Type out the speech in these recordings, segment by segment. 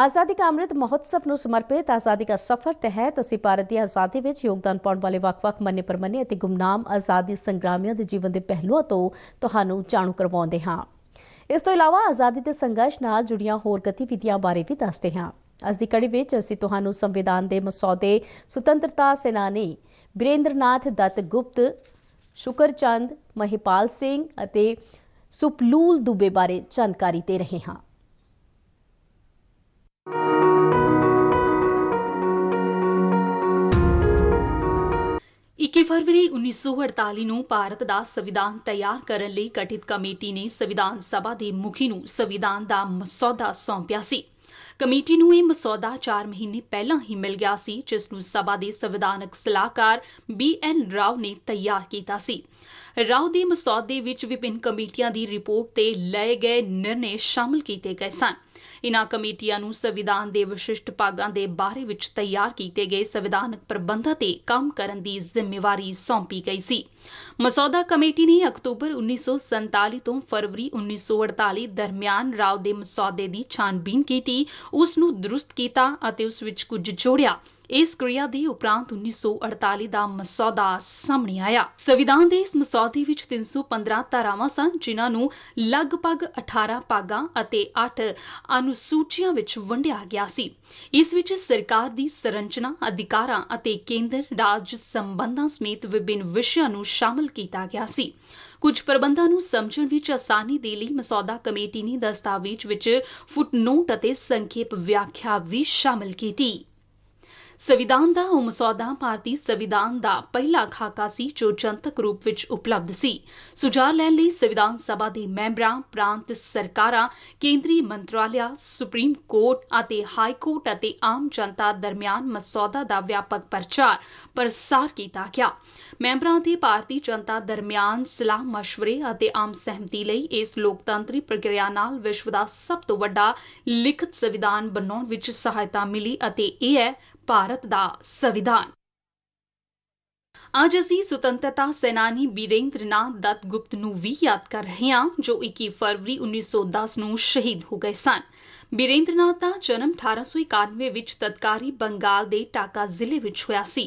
ਆਜ਼ਾਦੀ ਕਾ ਅੰਮ੍ਰਿਤ ਮਹੋਤਸਵ ਨੂੰ ਸਮਰਪਿਤ ਆਜ਼ਾਦੀ ਦਾ ਸਫ਼ਰ ਤਹਿਤ ਅਸੀਂ ਭਾਰਤ ਦੀ ਆਜ਼ਾਦੀ ਵਿੱਚ ਯੋਗਦਾਨ ਪਾਉਣ ਵਾਲੇ ਵੱਖ-ਵੱਖ ਮੰਨੇ ਪਰਮੰਨੇ ਅਤੇ ਗੁਮਨਾਮ ਆਜ਼ਾਦੀ ਸੰਗਰਾਮੀਆਂ ਦੇ ਜੀਵਨ ਦੇ ਪਹਿਲੂਆਂ ਤੋਂ ਤੁਹਾਨੂੰ ਜਾਣੂ ਕਰਵਾਉਂਦੇ ਹਾਂ ਇਸ ਤੋਂ ਇਲਾਵਾ ਆਜ਼ਾਦੀ ਦੇ ਸੰਘਰਸ਼ ਨਾਲ ਜੁੜੀਆਂ ਹੋਰ ਗਤੀਵਿਧੀਆਂ ਬਾਰੇ ਵੀ ਦੱਸਦੇ ਹਾਂ ਅੱਜ ਦੀ ਕੜੀ ਵਿੱਚ ਅਸੀਂ ਤੁਹਾਨੂੰ ਸੰਵਿਧਾਨ ਦੇ ਮਸੌਦੇ ਸੁਤੰਤਰਤਾ ਸੈਨਾਨੀ ਬ੍ਰੇਂਦਰਨਾਥ ਦੱਤ ਗੁਪਤ ਸ਼ੁਕਰਚੰਦ ਮਹਿਪਾਲ ਸਿੰਘ ਅਤੇ ਸੁਪਲੂਲ ਦੁਬੇ ਬਾਰੇ ਜਾਣਕਾਰੀ ਦੇ ਰਹੇ ਹਾਂ 21 ਫਰਵਰੀ 1948 ਨੂੰ ਭਾਰਤ ਦਾ ਸੰਵਿਧਾਨ ਤਿਆਰ ਕਰਨ ਲਈ ਗਠਿਤ ਕਮੇਟੀ ਨੇ ਸੰਵਿਧਾਨ ਸਭਾ ਦੇ ਮੁਖੀ ਨੂੰ ਸੰਵਿਧਾਨ ਦਾ ਮਸੌਦਾ ਸੌਂਪਿਆ ਸੀ ਕਮੇਟੀ ਨੂੰ ਇਹ ਮਸੌਦਾ 4 ਮਹੀਨੇ ਪਹਿਲਾਂ ਹੀ ਮਿਲ ਗਿਆ ਸੀ ਜਿਸ ਨੂੰ ਸਭਾ ਦੇ ਸੰਵਿਧਾਨਕ ਸਲਾਹਕਾਰ ਬੀ ਐਨ ਰਾਓ ਨੇ ਤਿਆਰ ਕੀਤਾ ਸੀ ਰਾਓ ਦੇ ਮਸੌਦੇ ਵਿੱਚ ਵਿਭਿੰਨ ਕਮੇਟੀਆਂ ਦੀ ਰਿਪੋਰਟ ਤੇ ਲਏ ਗਏ ਨਿਰਣੇ ਸ਼ਾਮਲ ਕੀਤੇ ਗਏ ਸਨ ਇਨ੍ਹਾਂ ਕਮੇਟੀਆਂ ਨੂੰ ਸੰਵਿਧਾਨ ਦੇ ਵਿਸ਼ਿਸ਼ਟ ਭਾਗਾਂ ਦੇ ਬਾਰੇ ਵਿੱਚ ਤਿਆਰ ਕੀਤੇ ਗਏ ਸੰਵਿਧਾਨਕ ਪ੍ਰਬੰਧਾਂ ਤੇ ਕੰਮ ਕਰਨ ਦੀ ਜ਼ਿੰਮੇਵਾਰੀ ਸੌਂਪੀ ਗਈ ਸੀ ਮਸੌਦਾ ਕਮੇਟੀ ਨੇ ਅਕਤੂਬਰ 1947 ਤੋਂ ਫਰਵਰੀ 1948 ਦਰਮਿਆਨ ਰਾਓ ਦੇ ਮਸੌਦੇ ਦੀ ਛਾਣਬੀਨ ਕੀਤੀ ਉਸ ਨੂੰ ਦਰੁਸਤ ਕੀਤਾ ਅਤੇ ਉਸ ਵਿੱਚ ਕੁਝ ਜੋੜਿਆ ਇਸ ਕਿਰਿਆ ਦੀ ਉਪਰੰਤ 1948 ਦਾ ਮਸੌਦਾ ਸਾਹਮਣੇ ਆਇਆ ਸੰਵਿਧਾਨ ਦੇ ਇਸ ਮਸੌਦੇ ਵਿੱਚ 315 ਧਾਰਾਵਾਂ ਸਨ ਜਿਨ੍ਹਾਂ ਨੂੰ ਲਗਭਗ 18 ਭਾਗਾਂ ਅਤੇ 8 ਅਨੁਸੂਚੀਆਂ ਵਿੱਚ ਵੰਡਿਆ ਗਿਆ ਸੀ ਇਸ ਵਿੱਚ ਸਰਕਾਰ ਦੀ ਸੰਰਚਨਾ ਅਧਿਕਾਰਾਂ ਅਤੇ ਕੇਂਦਰ ਰਾਜ ਸੰਬੰਧਾਂ ਸਮੇਤ ਵਿਭਿੰਨ ਵਿਸ਼ਿਆਂ ਨੂੰ ਸ਼ਾਮਲ ਕੀਤਾ ਗਿਆ ਸੀ ਕੁਝ ਪ੍ਰਬੰਧਾਂ ਨੂੰ ਸਮਝਣ ਵਿੱਚ ਆਸਾਨੀ ਦੇ ਲਈ ਮਸੌਦਾ ਕਮੇਟੀ ਨੇ ਦਸਤਾਵੇਜ਼ ਵਿੱਚ ਫੁੱਟਨੋਟ ਅਤੇ ਸੰਖੇਪ ਵਿਆਖਿਆ ਵੀ ਸ਼ਾਮਲ ਕੀਤੀ ਸੰਵਿਧਾਨ ਦਾ ਉਹ ਮਸੌਦਾ ਭਾਰਤੀ ਸੰਵਿਧਾਨ ਦਾ ਪਹਿਲਾ ਖਾਕਾ ਸੀ ਜੋ ਜਨਤਕ ਰੂਪ ਵਿੱਚ ਉਪਲਬਧ ਸੀ ਸੁਝਾਅ ਲੈਣ ਲਈ ਸੰਵਿਧਾਨ ਸਭਾ ਦੇ ਮੈਂਬਰਾਂ ਪ੍ਰਾਂਤ ਸਰਕਾਰਾਂ ਕੇਂਦਰੀ ਮੰਤਰਾਲਿਆ ਸੁਪਰੀਮ ਕੋਰਟ ਅਤੇ ਹਾਈ ਕੋਰਟ ਅਤੇ ਆਮ ਜਨਤਾ ਦਰਮਿਆਨ ਮਸੌਦਾ ਦਾ ਵਿਆਪਕ ਪ੍ਰਚਾਰ ਪ੍ਰਸਾਰ ਕੀਤਾ ਗਿਆ ਮੈਂਬਰਾਂ ਤੇ ਭਾਰਤੀ ਜਨਤਾ ਦਰਮਿਆਨ ਸਲਾਹ مشਵਰੇ ਅਤੇ ਆਮ ਸਹਿਮਤੀ ਲਈ ਇਸ ਲੋਕਤੰਤਰੀ ਪ੍ਰਕਿਰਿਆ ਨਾਲ ਵਿਸ਼ਵ ਦਾ ਸਭ ਤੋਂ ਵੱਡਾ ਲਿਖਤ ਸੰਵਿਧਾਨ ਬਣਾਉਣ ਵਿੱਚ ਸਹਾਇਤਾ ਮਿਲੀ ਅਤੇ ਇਹ ਹੈ ਭਾਰਤ ਦਾ ਸੰਵਿਧਾਨ ਅੱਜ ਅਸੀਂ ਸੁਤੰਤਰਤਾ ਸੈਨਾਨੀ ਬੀਰੇਂਦਰਨਾਥ ਦੱਤ ਗੁਪਤ ਨੂੰ ਵੀ ਯਾਦ ਕਰ ਰਹੇ ਹਾਂ ਜੋ 21 ਫਰਵਰੀ 1910 ਨੂੰ ਸ਼ਹੀਦ ਹੋ ਗਏ ਸਨ ਬੀਰੇਂਦਰਨਾਥ ਦਾ ਜਨਮ 1891 ਵਿੱਚ ਤਤਕਾਰੀ ਬੰਗਾਲ ਦੇ ਟਾਕਾ ਜ਼ਿਲ੍ਹੇ ਵਿੱਚ ਹੋਇਆ ਸੀ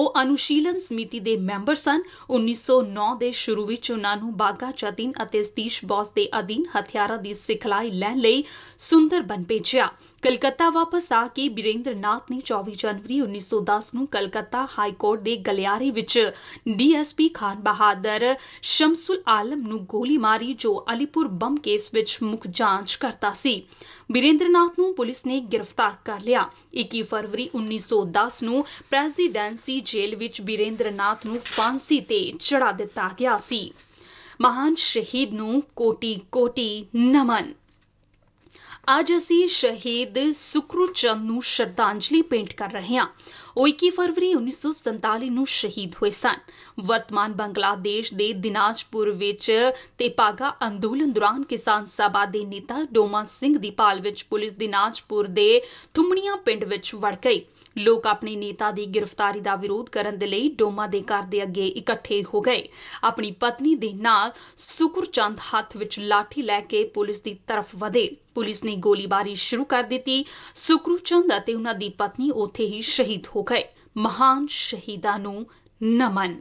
ਉਹ ਅਨੁਸ਼ੀਲਨ ਸਮਿਤੀ ਦੇ ਮੈਂਬਰ ਸਨ 1909 ਦੇ ਸ਼ੁਰੂ ਵਿੱਚ ਉਹਨਾਂ ਨੂੰ ਬਾਗਾ ਚਤਿਨ ਅਤੇ ਸਤੀਸ਼ ਬੋਸ ਦੇ ਅਧੀਨ ਹਥਿਆਰਾਂ ਦੀ ਸਿਖਲਾਈ ਲੈਣ ਲਈ ਸੁੰਦਰਬਨ ਭੇਜਿਆ ਕਲਕੱਤਾ ਵਾਪਸ ਆ ਕੇ ਬਿਰੇਂਦਰਨਾਥ ਨੇ 24 ਜਨਵਰੀ 1910 ਨੂੰ ਕਲਕੱਤਾ ਹਾਈ ਕੋਰਟ ਦੇ ਗਲਿਆਰੇ ਵਿੱਚ ਡੀਐਸਪੀ ਖਾਨ ਬਹਾਦਰ ਸ਼ਮਸੁਲ ਆਲਮ ਨੂੰ ਗੋਲੀ ਮਾਰੀ ਜੋ ਅਲੀਪੁਰ ਬੰਮ ਕੇਸ ਵਿੱਚ ਮੁੱਖ ਜਾਂਚ ਕਰਤਾ ਸੀ ਬਿਰੇਂਦਰਨਾਥ ਨੂੰ ਪੁਲਿਸ ਨੇ ਗ੍ਰਿਫਤਾਰ ਕਰ ਲਿਆ 21 ਫਰਵਰੀ 1910 ਨੂੰ ਪ੍ਰੈਜ਼ੀਡੈਂਸੀ ਜੇਲ੍ਹ ਵਿੱਚ ਬਿਰੇਂਦਰਨਾਥ ਨੂੰ ਫਾਂਸੀ ਤੇ ਚੜਾ ਦਿੱਤਾ ਗਿਆ ਸੀ ਮਹਾਨ ਸ਼ਹੀਦ ਨੂੰ ਕੋਟੀ ਕੋਟੀ ਨਮਨ ਅੱਜ ਅਸੀਂ ਸ਼ਹੀਦ ਸੁਖਰੂ ਚੰਦ ਨੂੰ ਸ਼ਰਧਾਂਜਲੀ ਪੇਂਟ ਕਰ ਰਹੇ ਹਾਂ ਉਹ 21 ਫਰਵਰੀ 1947 ਨੂੰ ਸ਼ਹੀਦ ਹੋਏ ਸਨ ਵਰਤਮਾਨ ਬੰਗਲਾਦੇਸ਼ ਦੇ ਦਿਨਾਜਪੁਰ ਵਿੱਚ ਤੇਪਾਗਾ ਅੰਦੋਲਨ ਦੌਰਾਨ ਕਿਸਾਨ ਸਭਾ ਦੇ ਨੇਤਾ ਡੋਮਾ ਸਿੰਘ ਦੀ ਪਾਲ ਵਿੱਚ ਪੁਲਿਸ ਦਿਨਾਜਪੁਰ ਦੇ ਠੁਮਣੀਆਂ ਪਿੰਡ ਵਿੱਚ ਵੜ ਗਈ ਲੋਕ ਆਪਣੇ ਨੇਤਾ ਦੀ ਗ੍ਰਿਫਤਾਰੀ ਦਾ ਵਿਰੋਧ ਕਰਨ ਦੇ ਲਈ ਡੋਮਾ ਦੇ ਘਰ ਦੇ ਅੱਗੇ ਇਕੱਠੇ ਹੋ ਗਏ ਆਪਣੀ ਪਤਨੀ ਦੇ ਨਾਲ ਸੁਕਰਚੰਦ ਹੱਥ ਵਿੱਚ ਲਾਠੀ ਲੈ ਕੇ ਪੁਲਿਸ ਦੀ ਤਰਫ ਵਧੇ ਪੁਲਿਸ ਨੇ ਗੋਲੀਬਾਰੀ ਸ਼ੁਰੂ ਕਰ ਦਿੱਤੀ ਸੁਕਰਚੰਦ ਅਤੇ ਉਹਨਾਂ ਦੀ ਪਤਨੀ ਉੱਥੇ ਹੀ ਸ਼ਹੀਦ ਹੋ ਗਏ ਮਹਾਨ ਸ਼ਹੀਦਾਂ ਨੂੰ ਨਮਨ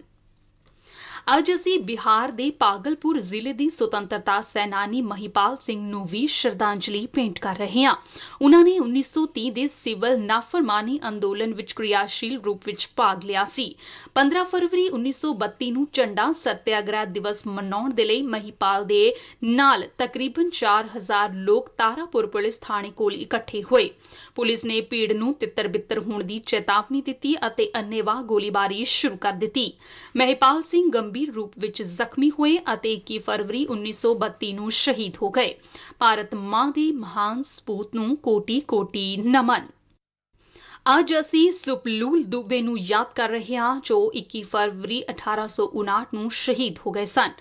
ਅੱਜ ਅਸੀਂ ਬਿਹਾਰ ਦੇ ਪਾਗਲਪੁਰ ਜ਼ਿਲ੍ਹੇ ਦੀ ਸੁਤੰਤਰਤਾ ਸੈਨਾਨੀ ਮਹੀਪਾਲ ਸਿੰਘ ਨੂੰ ਵੀ ਸ਼ਰਧਾਂਜਲੀ ਭੇਂਟ ਕਰ ਰਹੇ ਹਾਂ ਉਹਨਾਂ ਨੇ 1930 ਦੇ ਸਿਵਲ ਨਾਫਰਮਾਨੀ ਅੰਦੋਲਨ ਵਿੱਚ ਕਿਰਿਆਸ਼ੀਲ ਰੂਪ ਵਿੱਚ ਭਾਗ ਲਿਆ ਸੀ 15 ਫਰਵਰੀ 1932 ਨੂੰ ਝੰਡਾ ਸਤਿਆਗ੍ਰਹਿ ਦਿਵਸ ਮਨਾਉਣ ਦੇ ਲਈ ਮਹੀਪਾਲ ਦੇ ਨਾਲ ਤਕਰੀਬਨ 4000 ਲੋਕ ਤਾਰਾਪੁਰ ਪੁਲਿਸ ਥਾਣੇ ਕੋਲ ਇਕੱਠੇ ਹੋਏ ਪੁਲਿਸ ਨੇ ਪੀੜ ਨੂੰ ਤਿੱਤਰ-ਬਿੱਤਰ ਹੋਣ ਦੀ ਚੇਤਾਵਨੀ ਦਿੱਤੀ ਅਤੇ ਅੰਨੇਵਾਹ ਗੋਲੀਬਾਰੀ ਸ਼ੁਰੂ ਕਰ ਦਿੱਤੀ ਮਹੀਪਾਲ ਸਿੰਘ ਗੰਭੀਰ ਰੂਪ ਵਿੱਚ ਜ਼ਖਮੀ ਹੋਏ ਅਤੇ 21 ਫਰਵਰੀ 1932 ਨੂੰ ਸ਼ਹੀਦ ਹੋ ਗਏ ਭਾਰਤ ਮਾਂ ਦੇ ਮਹਾਨ ਸਪੂਤ ਨੂੰ ਕੋਟੀ-ਕੋਟੀ ਨਮਨ ਅੱਜ ਅਸੀਂ ਸੁਪਲੂਲ ਦੁਬੇ ਨੂੰ ਯਾਦ ਕਰ ਰਹੇ ਹਾਂ ਜੋ 21 ਫਰਵਰੀ 1859 ਨੂੰ ਸ਼ਹੀਦ ਹੋ ਗਏ ਸਨ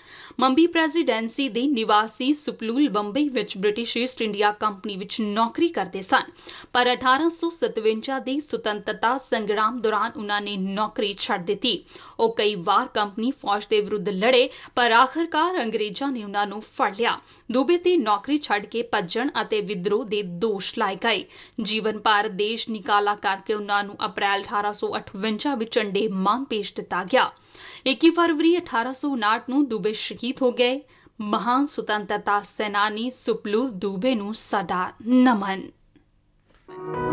ਮੰਬੀ ਪ੍ਰੈਜ਼ੀਡੈਂਸੀ ਦੇ ਨਿਵਾਸੀ ਸੁਪਲੂਲ ਬੰਬਈ ਵਿੱਚ ਬ੍ਰਿਟਿਸ਼ ਈਸਟ ਇੰਡੀਆ ਕੰਪਨੀ ਵਿੱਚ ਨੌਕਰੀ ਕਰਦੇ ਸਨ ਪਰ 1857 ਦੇ ਸੁਤੰਤਰਤਾ ਸੰਗਰਾਮ ਦੌਰਾਨ ਉਹਨਾਂ ਨੇ ਨੌਕਰੀ ਛੱਡ ਦਿੱਤੀ ਉਹ ਕਈ ਵਾਰ ਕੰਪਨੀ ਫੌਜ ਦੇ ਵਿਰੁੱਧ ਲੜੇ ਪਰ ਆਖਰਕਾਰ ਅੰਗਰੇਜ਼ਾਂ ਨੇ ਉਹਨਾਂ ਨੂੰ ਫੜ ਲਿਆ ਦੁਬੇ ਤੇ ਨੌਕਰੀ ਛੱਡ ਕੇ ਭੱਜਣ ਅਤੇ ਵਿਦਰੋਹ ਦੇ ਦੋਸ਼ ਲਾਏ ਜੀਵਨ ਭਰ ਦੇਸ਼ ਨਿਕਾਲਾ ਕਰਕੇ ਉਹਨਾਂ ਨੂੰ ਅਪ੍ਰੈਲ 1858 ਵਿੱਚ ਅੰਡੇ ਮਾਨ ਪੇਸ਼ ਦਿੱਤਾ ਗਿਆ 21 ਫਰਵਰੀ 1859 ਨੂੰ ਦੁਬੇ ਸ਼ਹੀਦ ਹੋ ਗਏ ਮਹਾਨ ਸੁਤੰਤਰਤਾ ਸੈਨਾਨੀ ਸੁਪਲੂ ਦੁਬੇ ਨੂੰ ਸਦਾ ਨਮਨ